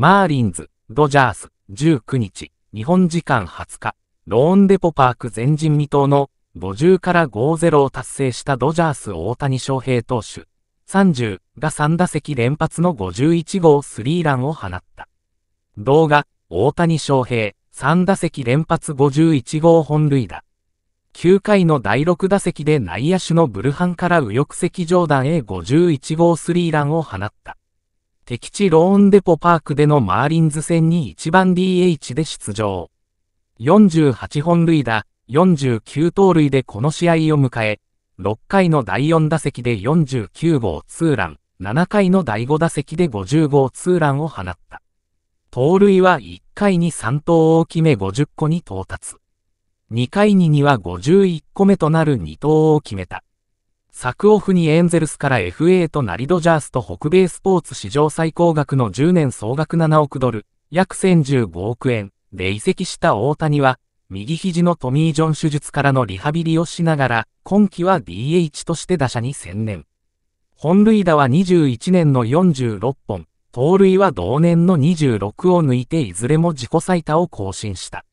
マーリンズ、ドジャース、19日、日本時間20日、ローンデポパーク前人未到の50から50を達成したドジャース大谷翔平投手、30が3打席連発の51号スリーランを放った。動画、大谷翔平、3打席連発51号本塁打。9回の第6打席で内野手のブルハンから右翼席上段へ51号スリーランを放った。敵地ローンデポパークでのマーリンズ戦に1番 DH で出場。48本塁打、49盗塁でこの試合を迎え、6回の第4打席で49号ツーラン、7回の第5打席で50号ツーランを放った。盗塁は1回に3盗を決め50個に到達。2回に2は51個目となる2盗を決めた。昨オフにエンゼルスから FA となりドジャースと北米スポーツ史上最高額の10年総額7億ドル、約1015億円で移籍した大谷は、右肘のトミー・ジョン手術からのリハビリをしながら、今季は DH として打者に専念。本塁打は21年の46本、盗塁は同年の26を抜いていずれも自己最多を更新した。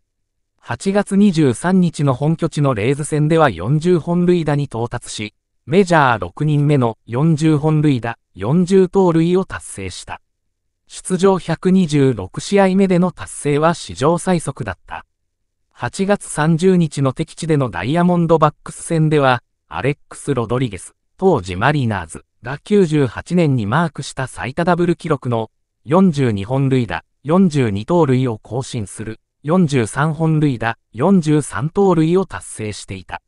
8月23日の本拠地のレーズ戦では40本塁打に到達し、メジャー6人目の40本塁打、40盗塁を達成した。出場126試合目での達成は史上最速だった。8月30日の敵地でのダイヤモンドバックス戦では、アレックス・ロドリゲス、当時マリナーズが98年にマークした最多ダブル記録の42本塁打、42盗塁を更新する43本塁打、43盗塁を達成していた。